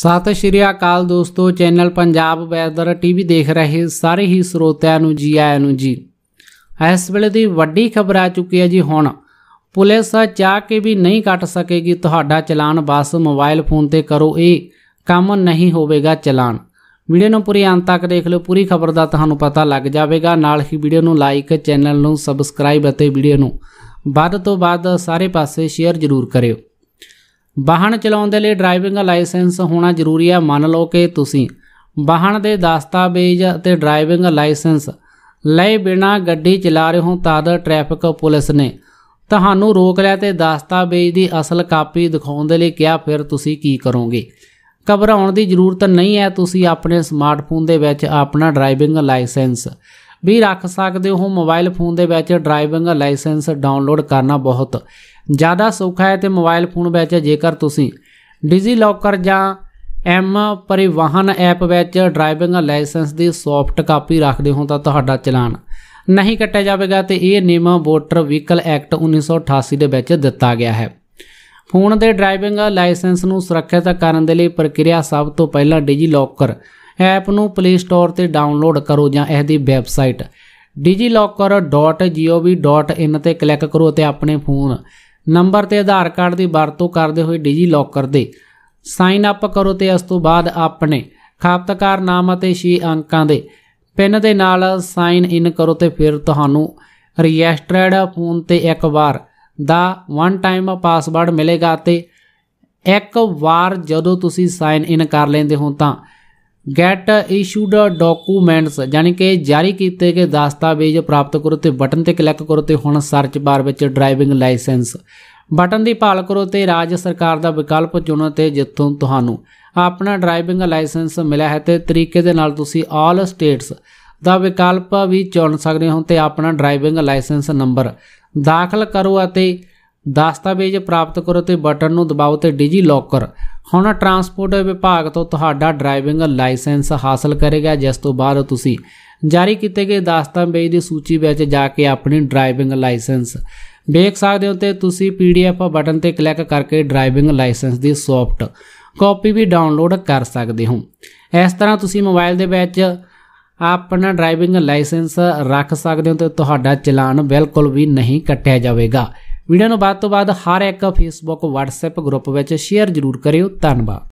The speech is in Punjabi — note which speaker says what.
Speaker 1: ਸਤਿ ਸ਼੍ਰੀ ਅਕਾਲ ਦੋਸਤੋ ਚੈਨਲ ਪੰਜਾਬ ਵੈਦਰ ਟੀਵੀ ਦੇਖ ਰਹੇ ਸਾਰੇ ਹੀ ਸਰੋਤਿਆਂ ਨੂੰ ਜੀ ਆਇਆਂ ਨੂੰ ਜੀ ਇਸ ਵੇਲੇ ਦੀ ਵੱਡੀ ਖਬਰ ਆ ਚੁੱਕੀ ਹੈ ਜੀ ਹੁਣ ਪੁਲਿਸ ਚਾਹ ਕੇ ਵੀ ਨਹੀਂ ਕੱਟ ਸਕੇਗੀ ਤੁਹਾਡਾ ਚਲਾਨ ਬਸ ਮੋਬਾਈਲ ਫੋਨ ਤੇ ਕਰੋ ਇਹ ਕੰਮ ਨਹੀਂ ਹੋਵੇਗਾ ਚਲਾਨ ਵੀਡੀਓ ਨੂੰ ਪੂਰੀ ਅੰਤ ਤੱਕ ਦੇਖ ਲਓ ਪੂਰੀ ਖਬਰ ਦਾ ਤੁਹਾਨੂੰ ਪਤਾ ਲੱਗ ਜਾਵੇਗਾ ਨਾਲ ਹੀ ਵੀਡੀਓ ਨੂੰ ਲਾਈਕ ਚੈਨਲ ਨੂੰ ਸਬਸਕ੍ਰਾਈਬ ਅਤੇ ਵੀਡੀਓ ਨੂੰ ਵੱਧ ਤੋਂ ਵੱਧ ਸਾਰੇ ਪਾਸੇ ਸ਼ੇਅਰ ਜ਼ਰੂਰ ਕਰਿਓ ਵਾਹਨ ਚਲਾਉਣ ਦੇ ਲਈ ਡਰਾਈਵਿੰਗ ਲਾਇਸੈਂਸ ਹੋਣਾ ਜ਼ਰੂਰੀ ਹੈ ਮੰਨ ਲਓ ਕਿ ਤੁਸੀਂ ਵਾਹਨ ਦੇ ਦਸਤਾਵੇਜ਼ ਅਤੇ ਡਰਾਈਵਿੰਗ ਲਾਇਸੈਂਸ ਲੈ ਬਿਨਾ ਗੱਡੀ ਚਲਾ ਰਹੇ ਹੋ ਤਦ ਟ੍ਰੈਫਿਕ ਪੁਲਿਸ ਨੇ ਤੁਹਾਨੂੰ ਰੋਕ ਲਿਆ ਤੇ ਦਸਤਾਵੇਜ਼ ਦੀ ਅਸਲ ਕਾਪੀ ਦਿਖਾਉਣ ਦੇ ਲਈ ਕਿਹਾ ਫਿਰ ਤੁਸੀਂ ਕੀ ਕਰੋਗੇ ਘਬਰਾਉਣ ਦੀ ਜ਼ਰੂਰਤ ਨਹੀਂ ਹੈ ਤੁਸੀਂ ਆਪਣੇ ਸਮਾਰਟਫੋਨ ਦੇ ਵਿੱਚ ਆਪਣਾ ਡਰਾਈਵਿੰਗ ਲਾਇਸੈਂਸ ਵੀ ਰੱਖ ਸਕਦੇ ਹੋ ਮੋਬਾਈਲ ਫੋਨ ਦੇ ਵਿੱਚ ਡਰਾਈਵਿੰਗ ਲਾਇਸੈਂਸ ਡਾਊਨਲੋਡ ਕਰਨਾ ਬਹੁਤ ਜ਼ਿਆਦਾ ਸੌਖਾ ਹੈ ਤੇ ਮੋਬਾਈਲ ਫੋਨ ਵਿੱਚ ਜੇਕਰ ਤੁਸੀਂ ਡਿਜੀ ਲੌਕਰ ਜਾਂ ਐਮ ਪਰਿਵਾਹਨ ਐਪ ਵਿੱਚ ਡਰਾਈਵਿੰਗ ਲਾਇਸੈਂਸ ਦੀ ਸੌਫਟ ਕਾਪੀ ਰੱਖਦੇ ਹੋ ਤਾਂ ਤੁਹਾਡਾ ਚਲਾਨ ਨਹੀਂ ਕੱਟਿਆ ਜਾਵੇਗਾ ਤੇ ਇਹ ਨਿਯਮ ਵੋਟਰ ਵਹੀਕਲ ਐਕਟ 1988 ਦੇ ਵਿੱਚ ਦਿੱਤਾ ਗਿਆ ਹੈ ਫੋਨ ਦੇ ਡਰਾਈਵਿੰਗ ਲਾਇਸੈਂਸ ਨੂੰ ਸੁਰੱਖਿਅਤ ਕਰਨ ਦੇ ਲਈ ਪ੍ਰਕਿਰਿਆ ਸਭ ਤੋਂ ਪਹਿਲਾਂ ਡਿਜੀ ਲੌਕਰ ਐਪ ਨੂੰ ਪਲੇ ਸਟੋਰ ਤੇ ਡਾਊਨਲੋਡ ਕਰੋ ਜਾਂ ਇਸ ਦੀ ਵੈਬਸਾਈਟ digilocker.gov.in ਤੇ ਕਲਿੱਕ ਕਰੋ ਤੇ ਆਪਣੇ ਫੋਨ ਨੰਬਰ ਤੇ ਆਧਾਰ ਕਾਰਡ ਦੀ ਵਰਤੋਂ ਕਰਦੇ ਹੋਏ digilocker ਦੇ ਸਾਈਨ ਅਪ ਕਰੋ ਤੇ ਉਸ ਤੋਂ ਬਾਅਦ ਆਪਣੇ ਖਾਤਕਾਰ ਨਾਮ ਅਤੇ 6 ਅੰਕਾਂ ਦੇ ਪਿੰਨ ਦੇ ਨਾਲ ਸਾਈਨ ਇਨ ਕਰੋ ਤੇ ਫਿਰ ਤੁਹਾਨੂੰ ਰਜਿਸਟਰਡ ਫੋਨ ਤੇ ਇੱਕ ਵਾਰ ਦਾ ਵਨ ਟਾਈਮ ਪਾਸਵਰਡ ਮਿਲੇਗਾ ਤੇ ਇੱਕ ਵਾਰ ਜਦੋਂ ਤੁਸੀਂ ਸਾਈਨ ਇਨ ਕਰ ਲੈਂਦੇ ਹੋ ਤਾਂ ਗੈਟ ਇਸ਼ੂਡ ਡਾਕੂਮੈਂਟਸ ਯਾਨੀ ਕਿ ਜਾਰੀ ਕੀਤੇ ਗਏ ਦਸਤਾਵੇਜ਼ ਪ੍ਰਾਪਤ ਕਰੋ ਤੇ ਬਟਨ ਤੇ ਕਲਿੱਕ ਕਰੋ ਤੇ ਹੁਣ ਸਰਚ ਬਾਰ ਵਿੱਚ ਡਰਾਈਵਿੰਗ ਲਾਇਸੈਂਸ ਬਟਨ ਦੀ ਭਾਲ ਕਰੋ ਤੇ ਰਾਜ ਸਰਕਾਰ ਦਾ ਵਿਕਲਪ ਚੁਣੋ ਤੇ ਜਿੱਥੋਂ ਤੁਹਾਨੂੰ ਆਪਣਾ ਡਰਾਈਵਿੰਗ ਲਾਇਸੈਂਸ ਮਿਲਿਆ ਹੈ ਤੇ ਤਰੀਕੇ ਦੇ ਨਾਲ ਤੁਸੀਂ ਆਲ ਸਟੇਟਸ ਦਾ ਵਿਕਲਪ ਵੀ ਚੁਣ ਸਕਦੇ ਹੋ ਤੇ ਆਪਣਾ ਡਰਾਈਵਿੰਗ ਲਾਇਸੈਂਸ ਨੰਬਰ ਦਾਖਲ ਕਰੋ ਅਤੇ ਦਸਤਾਵੇਜ਼ ਪ੍ਰਾਪਤ ਕਰੋ ਤੇ ਬਟਨ ਨੂੰ ਦਬਾਓ ਤੇ ਡਿਜੀ ਲੋਕਰ ਹੁਣ ਟਰਾਂਸਪੋਰਟ ਵਿਭਾਗ ਤੋਂ ਤੁਹਾਡਾ ਡਰਾਈਵਿੰਗ ਲਾਇਸੈਂਸ ਹਾਸਲ ਕਰੇਗਾ ਜਿਸ ਤੋਂ ਬਾਅਦ ਤੁਸੀਂ ਜਾਰੀ ਕੀਤੇ ਗਏ ਦਸਤਾਵੇਜ਼ ਦੀ ਸੂਚੀ ਵਿੱਚ ਜਾ ਕੇ ਆਪਣੀ ਡਰਾਈਵਿੰਗ ਲਾਇਸੈਂਸ ਵੇਖ ਸਕਦੇ ਹੋ ਤੇ ਤੁਸੀਂ ਪੀਡੀਐਫ ਬਟਨ ਤੇ ਕਲਿੱਕ ਕਰਕੇ ਡਰਾਈਵਿੰਗ ਲਾਇਸੈਂਸ ਦੀ ਸੌਫਟ ਕਾਪੀ ਵੀ ਡਾਊਨਲੋਡ ਕਰ ਸਕਦੇ ਹੋ ਇਸ ਤਰ੍ਹਾਂ ਤੁਸੀਂ ਮੋਬਾਈਲ ਦੇ ਵਿੱਚ ਆਪਣਾ ਡਰਾਈਵਿੰਗ ਲਾਇਸੈਂਸ ਰੱਖ ਸਕਦੇ ਹੋ ਤੇ ਤੁਹਾਡਾ ਚਲਾਨ ਬਿਲਕੁਲ ਵੀ ਨਹੀਂ ਕੱਟਿਆ ਜਾਵੇਗਾ ਵੀਡੀਓ ਨੂੰ ਬਾਅਦ ਤੋਂ ਬਾਅਦ ਹਰ ਇੱਕ ਫੇਸਬੁੱਕ WhatsApp ਗਰੁੱਪ ਵਿੱਚ ਸ਼ੇਅਰ ਜ਼ਰੂਰ ਕਰਿਓ ਧੰਨਵਾਦ